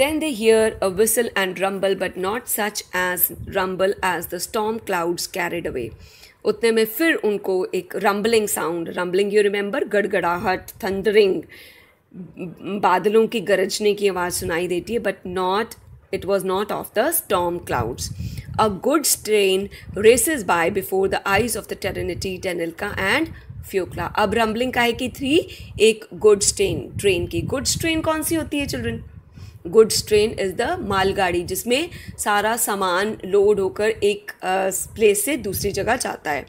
Then they hear a whistle and rumble, but not such as rumble as the storm clouds carried away. उतने में फिर उनको एक rumbling sound, rumbling you remember, गड़गड़ाहट thundering, बादलों की गरजने की आवाज़ सुनाई देती है but not it was not of the storm clouds. A good strain races by before the eyes of the Terenity, Tenilka and फ्योकला अब rumbling का है कि थ्री एक गुड्स ट्रेन ट्रेन की गुड्स ट्रेन कौन सी होती है children goods train is the मालगाड़ी जिसमें सारा सामान लोड होकर एक प्लेस से दूसरी जगह जाता है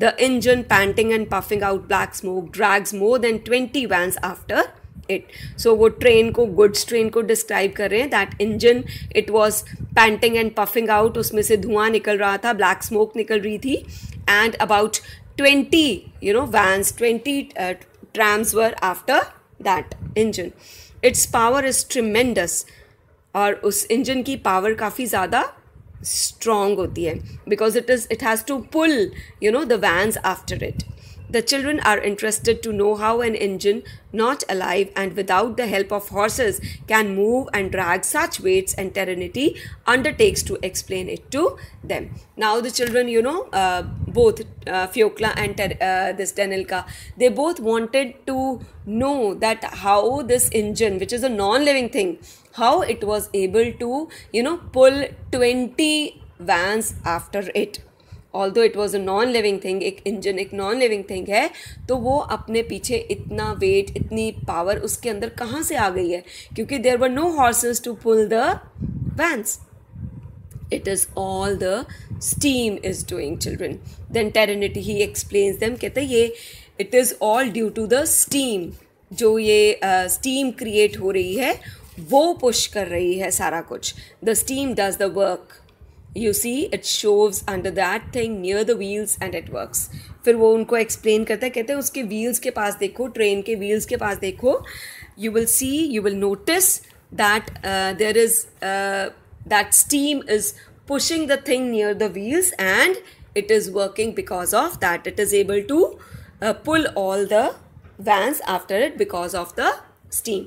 the engine panting and puffing out black smoke drags more than twenty vans after it so वो ट्रेन को गुड्स ट्रेन को डिस्क्राइब कर रहे हैं that engine it was panting and puffing out उसमें से धुआं निकल रहा था ब्लैक स्मोक निकल रही थी and about twenty you know vans twenty trams were after that engine its power is tremendous और उस इंजन की पावर काफ़ी ज़्यादा स्ट्रॉन्ग होती है because it is it has to pull you know the vans after it The children are interested to know how an engine, not alive and without the help of horses, can move and drag such weights, and Terenity undertakes to explain it to them. Now, the children, you know, uh, both uh, and Ter uh, this Denilka, they both wanted to know that how this engine, which is a non living thing, how it was able to, you know, pull 20 vans after it. Although it was a non living thing एक engine एक non living thing है तो वो अपने पीछे इतना wait इतनी power उसके अंदर कहाँ से आ गई है क्योंकि there were no horses to pull the vans it is all the steam is doing children then Terenity he explains them कहते ये it is all due to the steam जो ये स्टीम uh, क्रिएट हो रही है वो push कर रही है सारा कुछ the steam does the work You see, it shows under that thing near the wheels, and it works. फिर वो उनको explain करता है कहते हैं उसके wheels के पास देखो train के wheels के पास देखो you will see you will notice that there is is that steam pushing the thing near the wheels and it is working because of that it is able to uh, pull all the vans after it because of the steam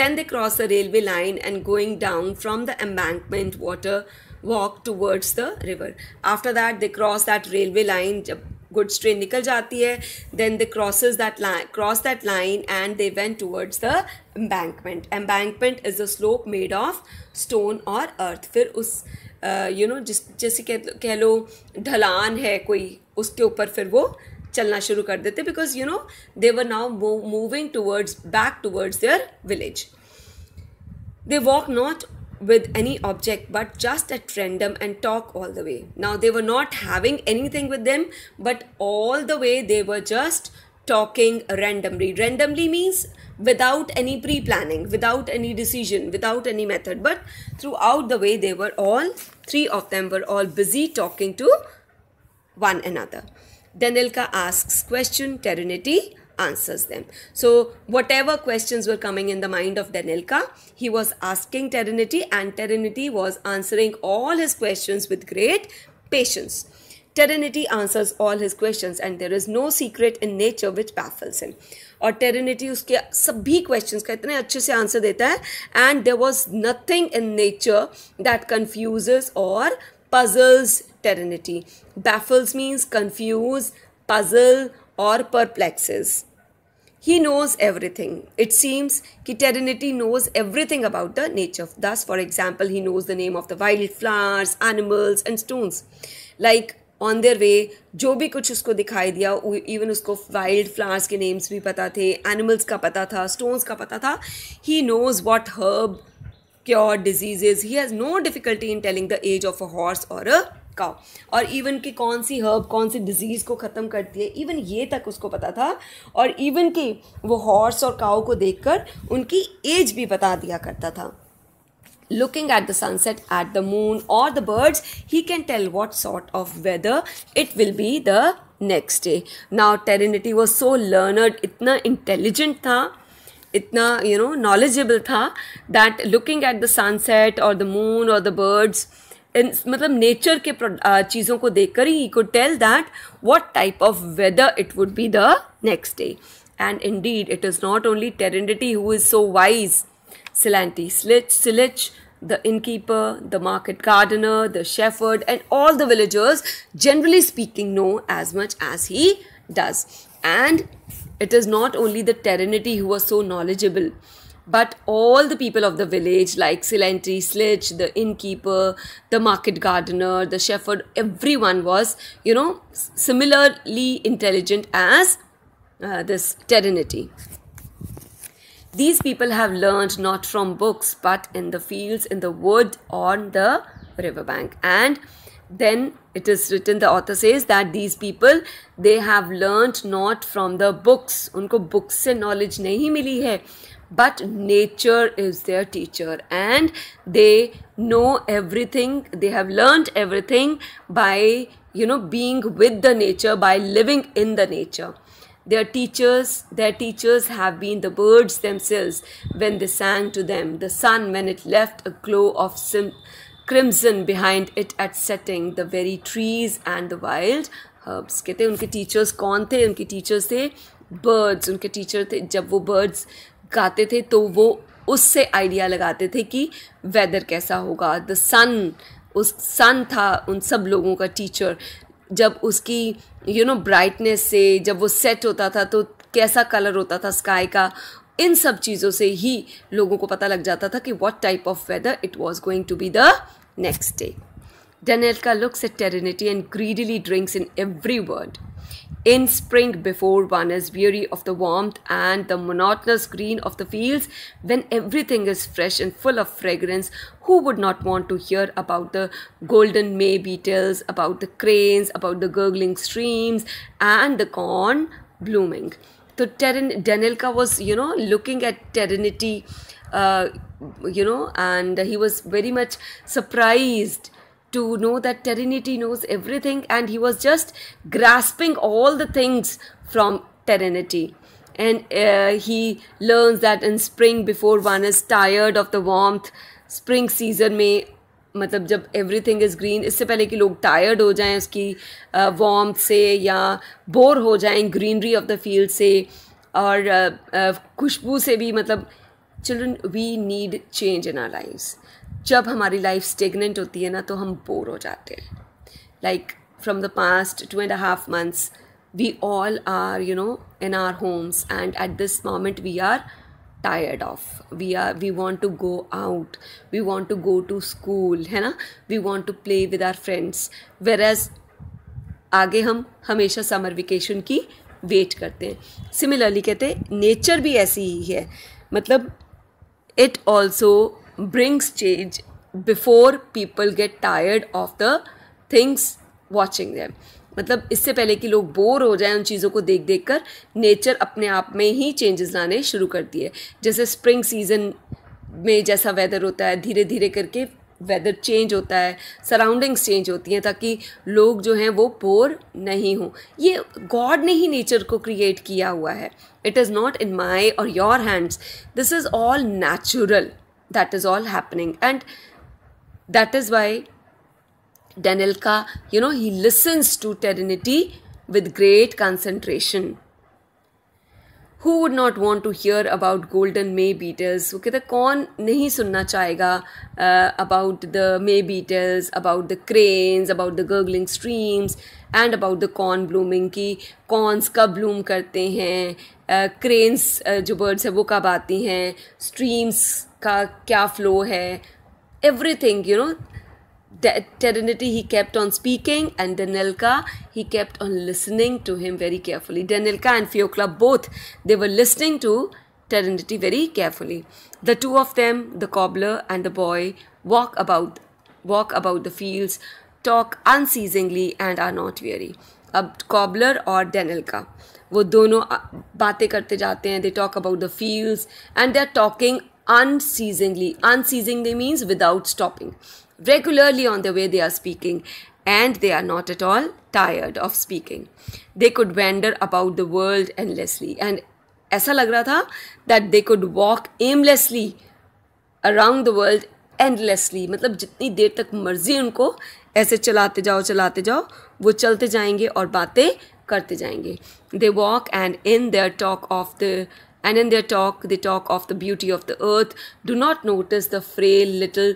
then they cross the railway line and going down from the embankment water walk towards the river. After that, they cross that railway line. goods train nikal जाती hai. then they crosses that line cross that line and they went towards the embankment embankment is a slope made of stone or earth फिर उस you uh, no जिस जैसे कह लो ढलान है कोई उसके ऊपर फिर वो चलना शुरू कर देते because you know they were now moving towards back towards their village they walk not with any object but just at random and talk all the way. Now they were not having anything with them, but all the way they were just talking randomly. Randomly means without any pre planning, without any decision, without any method. But throughout the way, they were all, three of them were all busy talking to one another. Danilka asks question, Terinity answers them. So whatever questions were coming in the mind of Danilka, he was asking Terenity and Terenity was answering all his questions with great patience. Terenity answers all his questions and there is no secret in nature which baffles him. or Terenity उसके सभी his का इतने अच्छे से answer देता है and there was nothing in nature that confuses और puzzles Terenity baffles means confuse puzzle He knows everything. It seems कि Terenity knows everything about the nature. Thus, for example, he knows the name of the wildflowers, animals and stones. Like on their way जो भी कुछ उसको दिखाई दिया even उसको wild flowers के names भी पता थे एनिमल्स का पता था स्टोन्स का पता था he knows what herb cure diseases he has no difficulty in telling the age of a horse और अ का और इवन कि कौन सी हर्ब कौन सी डिजीज़ को ख़त्म करती है इवन ये तक उसको पता था और इवन कि वो हॉर्स और काऊ को देखकर उनकी एज भी बता दिया करता था looking at the sunset at the moon or the birds he can tell what sort of weather it will be the next day now terenity was so learned itna intelligent tha इतना you know knowledgeable था that looking at the sunset और the moon और the birds मतलब nature के चीज़ों को देख कर ही could tell that what type of weather it would be the next day and indeed it is not only Terenity who is so wise सिलेंटी स्लिच the innkeeper, the market gardener, the shepherd, and all the villagers, generally speaking, know as much as he does. And it is not only the Terenity who are so knowledgeable, but all the people of the village like silentry slitch the innkeeper the market gardener the shepherd everyone was you know similarly intelligent as uh, this terenity these people have learned not from books but in the fields in the wood on the riverbank and then it is written the author says that these people they have learned not from the books unko books se knowledge nahi mili hai but nature is their teacher and they know everything they have learned everything by you know being with the nature by living in the nature their teachers their teachers have been the birds themselves when they sang to them the sun when it left a glow of sim- crimson behind it at setting the very trees and the wild herbs कहते हैं उनके teachers कौन थे उनके teachers थे birds उनके teacher थे जब वो birds गाते थे तो वो उससे आइडिया लगाते थे कि वेदर कैसा होगा द सन उस सन था उन सब लोगों का टीचर जब उसकी यू नो ब्राइटनेस से जब वो सेट होता था तो कैसा कलर होता था स्काई का इन सब चीज़ों से ही लोगों को पता लग जाता था कि what type of weather it was going to be the next day का looks at Terenity and greedily drinks in every word In spring, before one is weary of the warmth and the monotonous green of the fields, when everything is fresh and full of fragrance, who would not want to hear about the golden may beetles, about the cranes, about the gurgling streams, and the corn blooming? So, Teren- Danilka was, you know, looking at Terenity, uh, you know, and he was very much surprised to know that Terinity knows everything and he was just grasping all the things from Terinity. And uh, he learns that in spring, before one is tired of the warmth, spring season may. मतलब जब everything is green इससे पहले कि लोग tired हो जाएं उसकी warm uh, से या बोर हो जाएं ग्रीनरी ऑफ द फील्ड से और uh, uh, खुशबू से भी मतलब children we need change in our lifes जब हमारी लाइफ स्टेगनेंट होती है ना तो हम बोर हो जाते हैं like from the past two and half months we all are you know in our homes and at this moment we are tired of we are we want to go out we want to go to school है ना we want to play with our friends whereas आगे हम हमेशा summer vacation की wait करते हैं similarly कहते हैं नेचर भी ऐसी ही है मतलब it also brings change before people get tired of the things watching them मतलब इससे पहले कि लोग बोर हो जाएं उन चीज़ों को देख देख कर नेचर अपने आप में ही चेंजेस लाने शुरू करती है जैसे स्प्रिंग सीजन में जैसा वेदर होता है धीरे धीरे करके वेदर चेंज होता है सराउंडिंग्स चेंज होती हैं ताकि लोग जो हैं वो बोर नहीं हों ये गॉड ने ही नेचर को क्रिएट किया हुआ है it is not in my और your hands this is all natural that is all happening and that is why Danilka, you know, he listens to terinity with great concentration. Who would not want to hear about golden May beetles? Okay, the कौन नहीं सुनना चाहेगा about the May beetles, about the cranes, about the gurgling streams, and about the corn blooming की corns कब bloom करते हैं, uh, cranes uh, जो birds है वो कब आती हैं, streams का क्या फ्लो है everything you know Terenty he kept on speaking and Danilka he kept on listening to him very carefully Danilka and club both they were listening to Terenty very carefully the two of them the cobbler and the boy walk about walk about the fields talk unceasingly and are not very अब cobbler और Danilka वो दोनों बातें करते जाते हैं they talk about the fields and they are talking unceasingly. Unceasingly means without stopping. Regularly on the way, they are speaking and they are not at all tired of speaking. They could wander about the world endlessly. And ऐसा लग रहा था that they could walk aimlessly around the world endlessly. मतलब जितनी देर तक मर्जी उनको ऐसे चलाते जाओ चलाते जाओ वो चलते जाएंगे और बातें करते जाएंगे They walk and in their talk of the And in their talk, they talk of the beauty of the earth, do not notice the frail little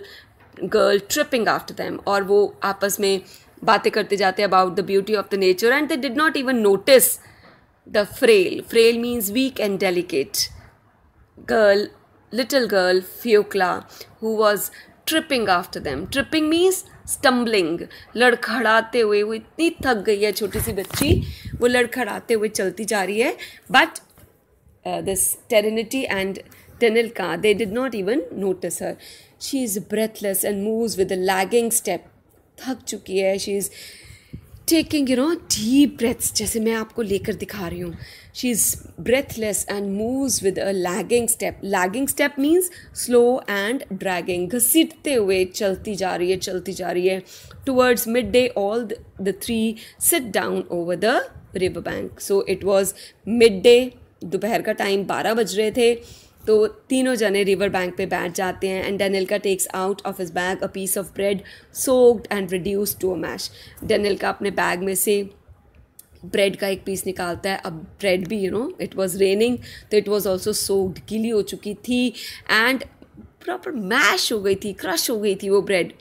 girl tripping after them. or wo aapas mein baatein karte jaate about the beauty of the nature and they did not even notice the frail frail means weak and delicate girl little girl Fiocla who was tripping after them. Tripping means stumbling लड़खड़ाते हुए वो इतनी थक गई है छोटी सी बच्ची वो लड़खड़ाते हुए चलती जा रही है but Uh, this Terenity and Tenilka, they did not even notice her. She is breathless and moves with a lagging step. Thak chuki hai. She is taking, you know, deep breaths. Jaise main aapko lekar dikha rahi She is breathless and moves with a lagging step. Lagging step means slow and dragging. Ghasitte hue chalti ja rahi hai, chalti ja rahi hai. Towards midday, all the three sit down over the riverbank. So it was midday. दोपहर का time बारह बज रहे थे तो तीनों जने river bank पे बैठ जाते हैं and Danilka takes out of his bag a piece of bread soaked and reduce to a mash Danilka अपने बैग में से ब्रेड का एक पीस निकालता है अब ब्रेड भी you know it was raining तो इट वाज आल्सो सोक्ड गीली हो चुकी थी एंड प्रॉपर मैश हो गई थी क्रश हो गई थी वो bread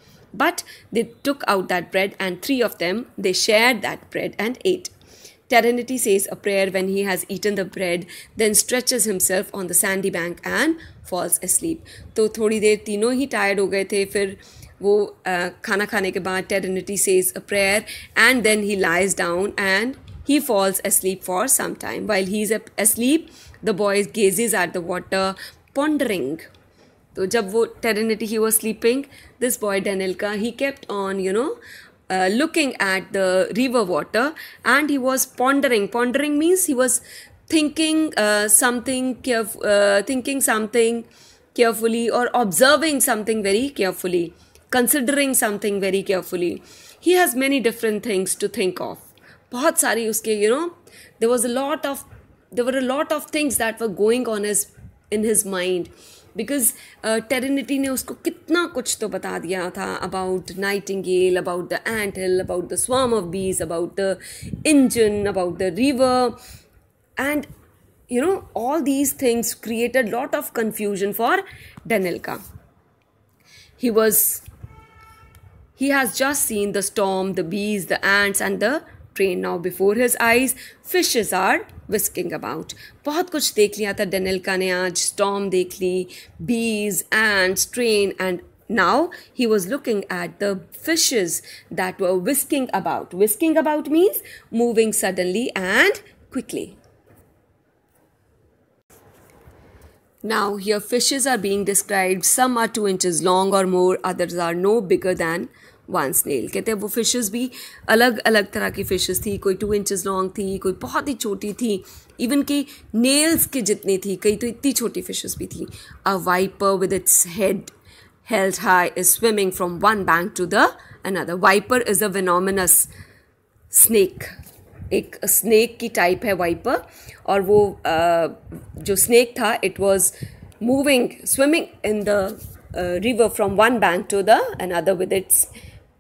but they took out that bread and three of them they share that bread and at Taraniti says a prayer when he has eaten the bread, then stretches himself on the sandy bank and falls asleep. तो थोड़ी देर तीनों ही tired हो गए थे फिर वो खाना खाने के बाद Taraniti says a prayer and then he lies down and he falls asleep for some time. While he is asleep, the boy gazes at the water, pondering. तो जब वो Terenty he was sleeping, this boy Danilka he kept on you uh, looking at the river water and he was pondering. Pondering means he was thinking uh, something, caref- uh, thinking something carefully or observing something very carefully, considering something very carefully. He has many different things to think of. बहुत सारी उसके you know, there was a lot of, there were a lot of things that were going on his, in his mind. Because Terenty uh, ने उसको कितना कुछ तो बता दिया था about nightingale about the ant hill about the swarm of bees about the engine about the river and you know all these things created lot of confusion for Danilka he was he has just seen the storm the bees the ants and the train now before his eyes fishes are whisking about बहुत कुछ देख लिया था डेनिल्का ने आज storm देख Now he was looking at the fishes that were whisking about. Whisking about means moving suddenly and quickly. Now here fishes are being described. Some are 2 inches long or more, others are no bigger than one snail कहते हैं वो fishes भी अलग अलग तरह की fishes थी कोई टू इंचज़ लॉन्ग थी कोई बहुत ही छोटी थी इवन कि नेल्स के जितनी थी कई तो इतनी छोटी फिशेस भी थी a viper with its head held high is swimming from one bank to the another viper is a venomous snake एक स्नेक की टाइप है वाइपर और वो आ, uh, जो स्नेक था it was moving swimming in the river from one bank to the another with its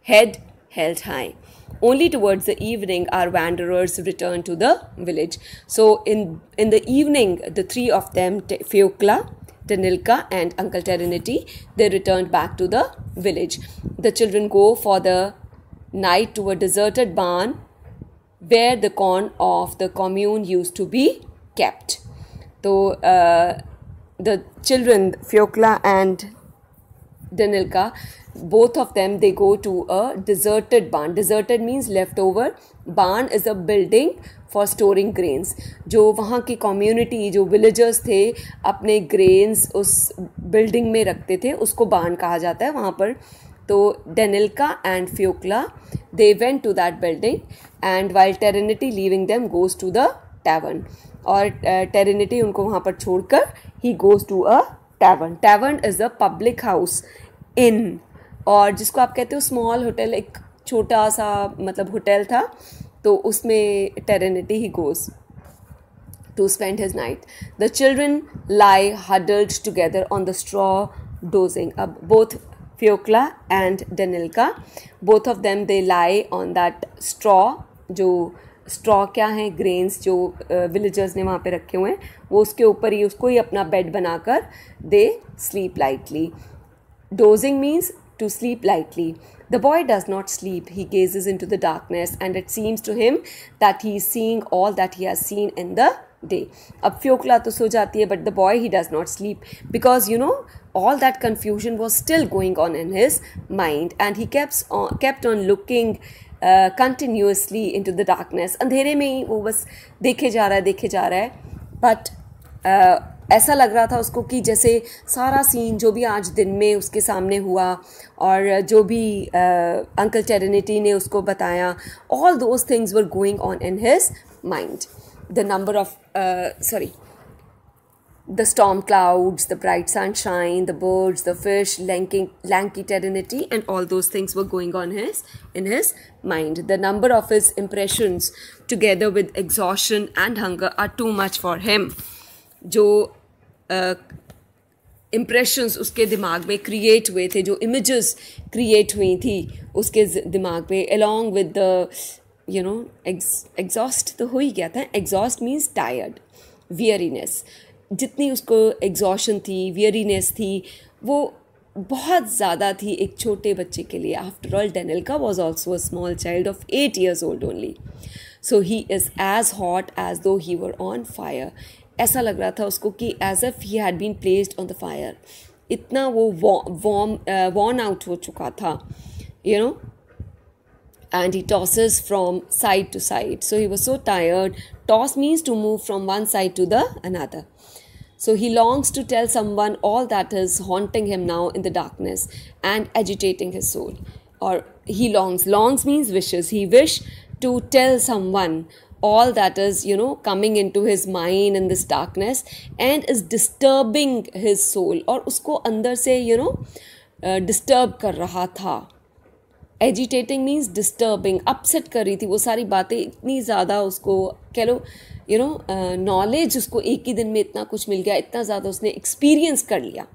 head held high. Only towards the evening our wanderers return to the village. So in, in the evening, the three of them, Feokla, Tanilka and Uncle Terenity, they returned back to the village. The children go for the night to a deserted barn where the corn of the commune used to be kept. So uh, the children, Fiokla and Danilka, both of them they go to a deserted barn deserted means leftover barn is a building for storing grains जो वहाँ की community जो villagers थे अपने grains उस building में रखते थे उसको बांध कहा जाता है वहाँ पर तो Danilka and Fyokla they went to that building and while Terenty leaving them goes to the tavern और टेरेनिटी उनको वहाँ पर छोड़ कर he goes to a tavern tavern is a public house inn और जिसको आप कहते हो स्मॉल होटल एक छोटा सा मतलब होटल था तो उसमें Terenty he goes to spend his night the children lie huddled together on the straw dozing अब both Fyokla and Danilka both of them they lie on that straw जो straw क्या है ग्रेन्स जो villagers uh, ने वहाँ पर रखे हुए हैं वो उसके ऊपर ही उसको ही अपना बेड बनाकर they sleep lightly dozing means to sleep lightly. The boy does not sleep. He gazes into the darkness, and it seems to him that he is seeing all that he has seen in the day. अब फ्योकला तो सो जाती है but the boy he does not sleep because you know all that confusion was still going on in his mind and he kept on uh, kept on looking uh, continuously into the darkness अंधेरे में ही वो was देखे जा रहा है देखे जा रहा है but uh, ऐसा लग रहा था उसको कि जैसे सारा सीन जो भी आज दिन में उसके सामने हुआ और जो भी आ, अंकल चेरिनिटी ने उसको बताया all those things were going on in his mind the number of sorry the storm clouds the bright sunshine the birds the fish lanking lanky Terenty and all those things were going on his in his mind the number of his impressions together with exhaustion and hunger are too much for him जो impressions उसके दिमाग में create हुए थे जो images create हुई थी उसके दिमाग में along with the you know exhaust तो हो ही गया था एग्जॉस्ट मीन्स टायर्ड वियरीनेस जितनी उसको एग्जॉशन थी वियरीनेस थी वो बहुत ज़्यादा थी एक छोटे बच्चे के लिए after all Danilka was also a small child of eight years old only so he is as hot as though he were on fire ऐसा लग रहा था उसको कि as if he had been placed on the fire इतना वो warm worn out हो चुका था you know and he tosses from side to side so he was so tired toss means to move from one side to the another so he longs to tell someone all that is haunting him now in the darkness and agitating his soul और he longs longs means wishes he wish to tell someone all that is, you know, coming into his mind in this darkness and is disturbing his soul और उसको अंदर से you know disturb कर रहा था agitating means disturbing upset कर रही थी वो सारी बातें इतनी ज़्यादा उसको कह लो यू नो नॉलेज उसको एक ही दिन में इतना कुछ मिल गया इतना ज़्यादा उसने एक्सपीरियंस कर लिया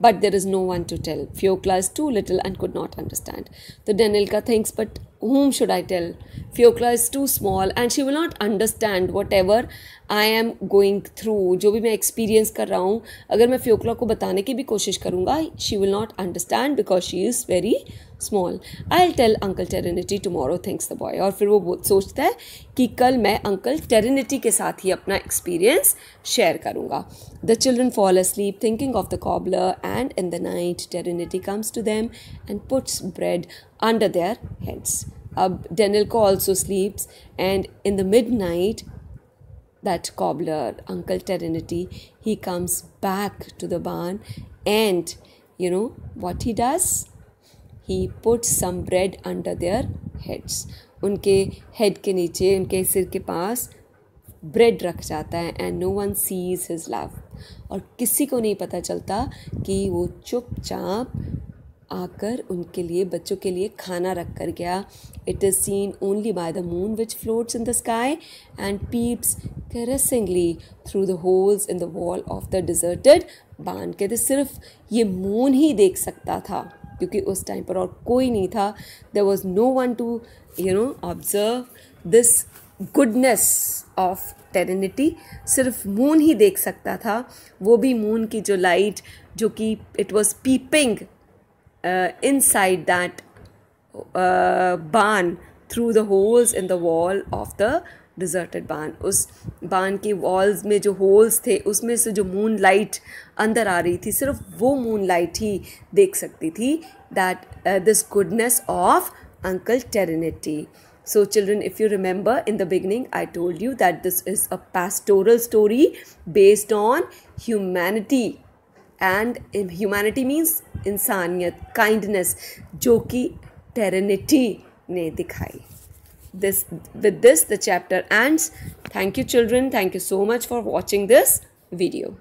but there is no one to tell Fyokla is too little and could not understand तो Danilka things but whom should I tell? Fiokla is too small and she will not understand whatever I am going through. जो भी मैं experience कर रहा हूँ अगर मैं Fiokla को बताने की भी कोशिश करूँगा she will not understand because she is very small I tell uncle Terenty tomorrow thinks the boy और फिर वो सोचता है कि कल मैं अंकल टेरिनिटी के साथ ही अपना एक्सपीरियंस शेयर करूँगा the children fall sleep thinking of the cobbler and in the night Terenty comes to them and puts bread under their heads अब Danilka also sleeps and in the mid night that cobbler uncle Terenty he comes back to the barn and you know what he does he put some bread under their heads उनके head के नीचे उनके सिर के पास bread रख जाता है and no one sees his love और किसी को नहीं पता चलता कि वो चुपचाप आकर उनके लिए बच्चों के लिए खाना रख कर गया it is seen only by the moon which floats in the sky and peeps caressingly through the holes in the wall of the deserted बांध के सिर्फ ये मून ही देख सकता था क्योंकि उस टाइम पर और कोई नहीं था there was no one to you know observe this goodness of Terenty सिर्फ मून ही देख सकता था वो भी मून की जो लाइट जो कि it was peeping inside that barn through the holes in the wall of the deserted barn उस बान के वॉल्स में जो होल्स थे उसमें से जो मून लाइट अंदर आ रही थी सिर्फ वो मून लाइट ही देख सकती थी that this goodness of uncle Terenty so children if you remember in the beginning I told you that this is a pastoral story based on humanity and humanity means इंसानियत kindness जो कि टेरिनिटी ने दिखाई this with this the chapter ends thank you children thank you so much for watching this video